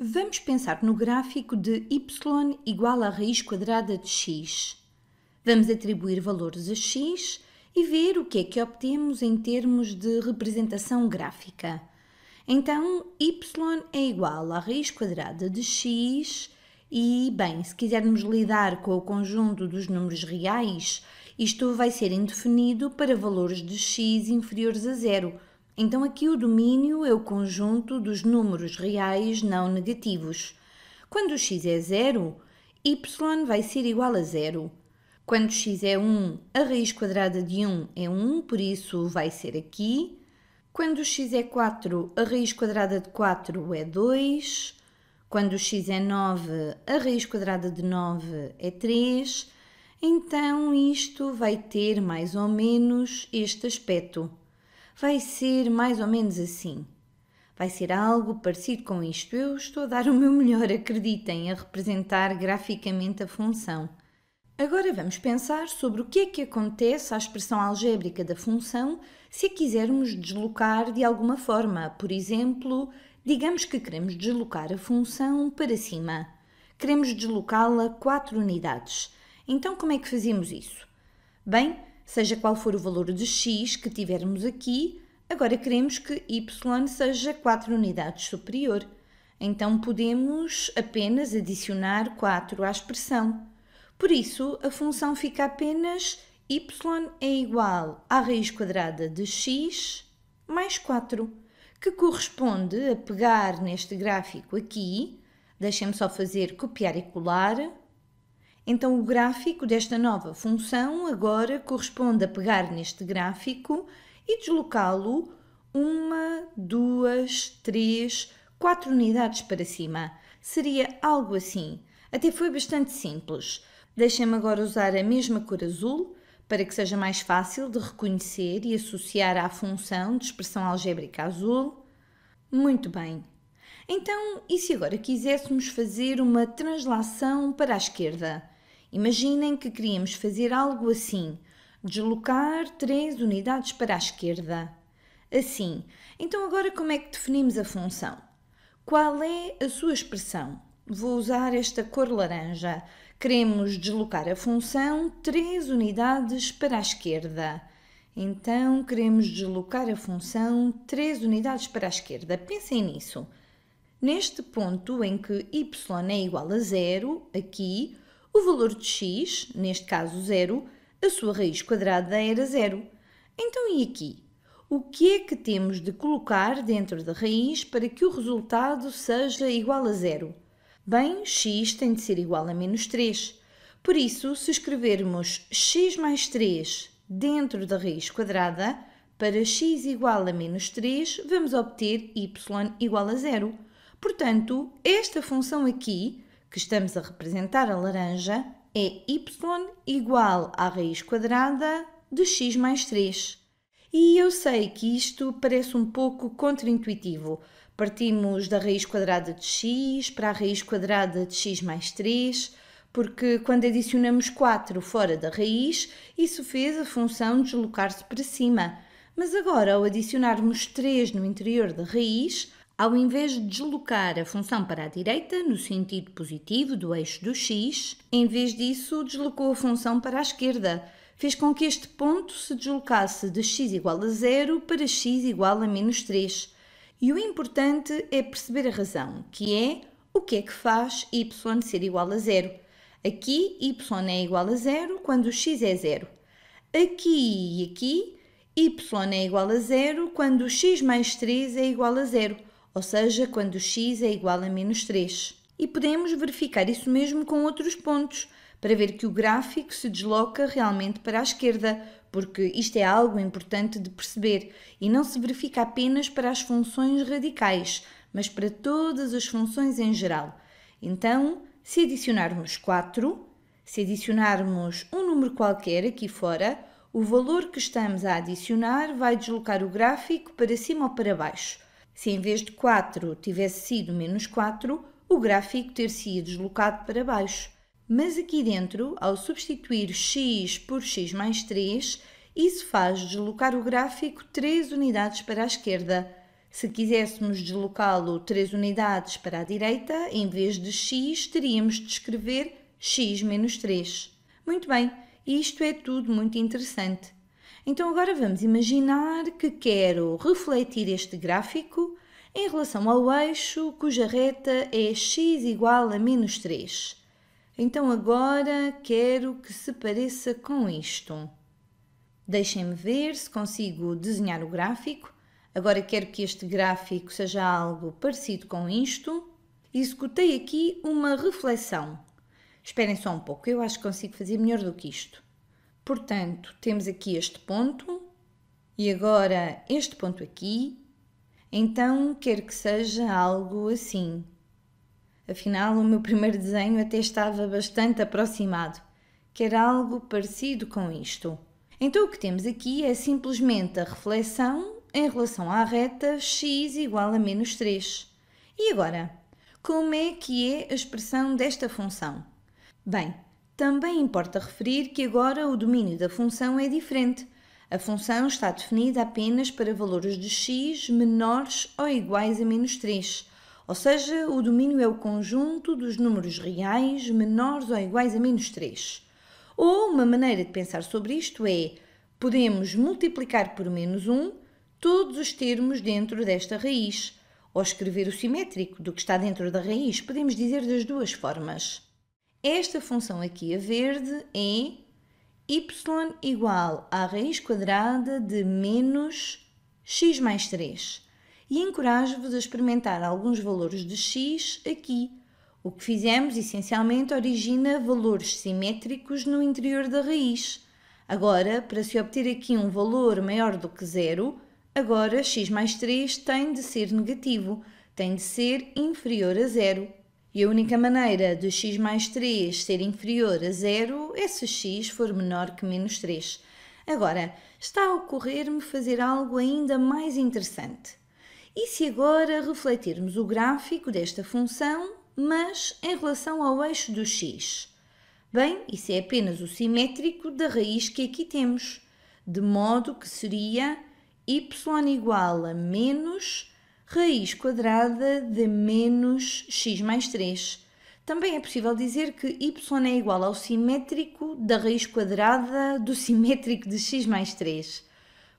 Vamos pensar no gráfico de y igual à raiz quadrada de x. Vamos atribuir valores a x e ver o que é que obtemos em termos de representação gráfica. Então, y é igual à raiz quadrada de x e, bem, se quisermos lidar com o conjunto dos números reais, isto vai ser indefinido para valores de x inferiores a zero, então aqui o domínio é o conjunto dos números reais não negativos. Quando x é zero, y vai ser igual a zero. Quando x é 1, a raiz quadrada de 1 é 1, por isso vai ser aqui. Quando x é 4, a raiz quadrada de 4 é 2. Quando x é 9, a raiz quadrada de 9 é 3. Então isto vai ter mais ou menos este aspecto vai ser mais ou menos assim. Vai ser algo parecido com isto. Eu estou a dar o meu melhor, acreditem, a representar graficamente a função. Agora vamos pensar sobre o que é que acontece à expressão algébrica da função se a quisermos deslocar de alguma forma. Por exemplo, digamos que queremos deslocar a função para cima. Queremos deslocá-la 4 unidades. Então, como é que fazemos isso? Bem, Seja qual for o valor de x que tivermos aqui, agora queremos que y seja 4 unidades superior. Então podemos apenas adicionar 4 à expressão. Por isso, a função fica apenas y é igual à raiz quadrada de x mais 4, que corresponde a pegar neste gráfico aqui, deixem-me só fazer copiar e colar, então, o gráfico desta nova função agora corresponde a pegar neste gráfico e deslocá-lo uma, duas, três, quatro unidades para cima. Seria algo assim. Até foi bastante simples. Deixem-me agora usar a mesma cor azul para que seja mais fácil de reconhecer e associar à função de expressão algébrica azul. Muito bem. Então, e se agora quiséssemos fazer uma translação para a esquerda? Imaginem que queríamos fazer algo assim: deslocar 3 unidades para a esquerda. Assim, então agora como é que definimos a função? Qual é a sua expressão? Vou usar esta cor laranja. Queremos deslocar a função 3 unidades para a esquerda. Então, queremos deslocar a função 3 unidades para a esquerda. Pensem nisso. Neste ponto em que y é igual a zero, aqui, o valor de x, neste caso 0, a sua raiz quadrada era 0. Então e aqui? O que é que temos de colocar dentro da raiz para que o resultado seja igual a 0? Bem, x tem de ser igual a menos 3. Por isso, se escrevermos x mais 3 dentro da raiz quadrada, para x igual a menos 3, vamos obter y igual a 0. Portanto, esta função aqui que estamos a representar a laranja é y igual à raiz quadrada de x mais 3. E eu sei que isto parece um pouco contraintuitivo. Partimos da raiz quadrada de x para a raiz quadrada de x mais 3, porque quando adicionamos 4 fora da raiz, isso fez a função deslocar-se para cima. Mas agora, ao adicionarmos 3 no interior da raiz, ao invés de deslocar a função para a direita, no sentido positivo do eixo do x, em vez disso deslocou a função para a esquerda. Fez com que este ponto se deslocasse de x igual a 0 para x igual a menos 3. E o importante é perceber a razão, que é o que é que faz y ser igual a zero. Aqui, y é igual a zero quando x é zero. Aqui e aqui, y é igual a zero quando x mais 3 é igual a zero ou seja, quando x é igual a menos 3. E podemos verificar isso mesmo com outros pontos, para ver que o gráfico se desloca realmente para a esquerda, porque isto é algo importante de perceber e não se verifica apenas para as funções radicais, mas para todas as funções em geral. Então, se adicionarmos 4, se adicionarmos um número qualquer aqui fora, o valor que estamos a adicionar vai deslocar o gráfico para cima ou para baixo. Se em vez de 4 tivesse sido menos 4, o gráfico teria se deslocado para baixo. Mas aqui dentro, ao substituir x por x mais 3, isso faz deslocar o gráfico 3 unidades para a esquerda. Se quiséssemos deslocá-lo 3 unidades para a direita, em vez de x, teríamos de escrever x menos 3. Muito bem, isto é tudo muito interessante. Então agora vamos imaginar que quero refletir este gráfico em relação ao eixo cuja reta é x igual a menos 3. Então agora quero que se pareça com isto. Deixem-me ver se consigo desenhar o gráfico. Agora quero que este gráfico seja algo parecido com isto. Executei aqui uma reflexão. Esperem só um pouco, eu acho que consigo fazer melhor do que isto. Portanto, temos aqui este ponto e agora este ponto aqui. Então, quero que seja algo assim. Afinal, o meu primeiro desenho até estava bastante aproximado. Quer algo parecido com isto. Então, o que temos aqui é simplesmente a reflexão em relação à reta x igual a menos 3. E agora, como é que é a expressão desta função? Bem, também importa referir que agora o domínio da função é diferente. A função está definida apenas para valores de x menores ou iguais a menos 3, ou seja, o domínio é o conjunto dos números reais menores ou iguais a menos 3. Ou uma maneira de pensar sobre isto é: podemos multiplicar por menos 1 todos os termos dentro desta raiz, ou escrever o simétrico do que está dentro da raiz, podemos dizer das duas formas. Esta função aqui, a verde, é y igual à raiz quadrada de menos x mais 3. E encorajo-vos a experimentar alguns valores de x aqui. O que fizemos, essencialmente, origina valores simétricos no interior da raiz. Agora, para se obter aqui um valor maior do que zero, agora x mais 3 tem de ser negativo, tem de ser inferior a zero. E a única maneira de x mais 3 ser inferior a zero é se x for menor que menos 3. Agora, está a ocorrer-me fazer algo ainda mais interessante. E se agora refletirmos o gráfico desta função, mas em relação ao eixo do x? Bem, isso é apenas o simétrico da raiz que aqui temos, de modo que seria y igual a menos raiz quadrada de menos x mais 3. Também é possível dizer que y é igual ao simétrico da raiz quadrada do simétrico de x mais 3.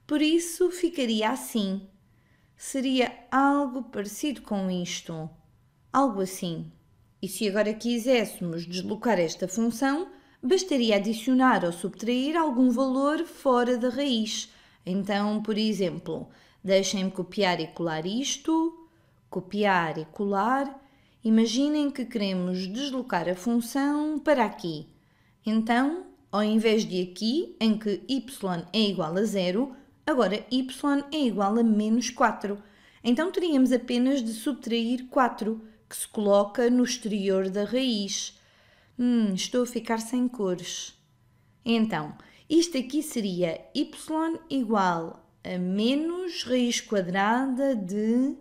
Por isso, ficaria assim. Seria algo parecido com isto. Algo assim. E se agora quiséssemos deslocar esta função, bastaria adicionar ou subtrair algum valor fora da raiz. Então, por exemplo, Deixem-me copiar e colar isto, copiar e colar. Imaginem que queremos deslocar a função para aqui. Então, ao invés de aqui, em que y é igual a zero, agora y é igual a menos 4. Então, teríamos apenas de subtrair 4, que se coloca no exterior da raiz. Hum, estou a ficar sem cores. Então, isto aqui seria y igual a menos raiz quadrada de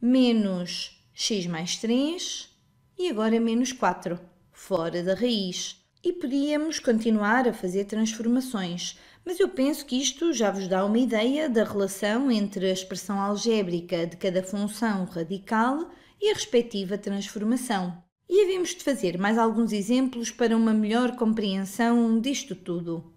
menos x mais 3 e agora menos 4, fora da raiz. E podíamos continuar a fazer transformações, mas eu penso que isto já vos dá uma ideia da relação entre a expressão algébrica de cada função radical e a respectiva transformação. E havíamos de fazer mais alguns exemplos para uma melhor compreensão disto tudo.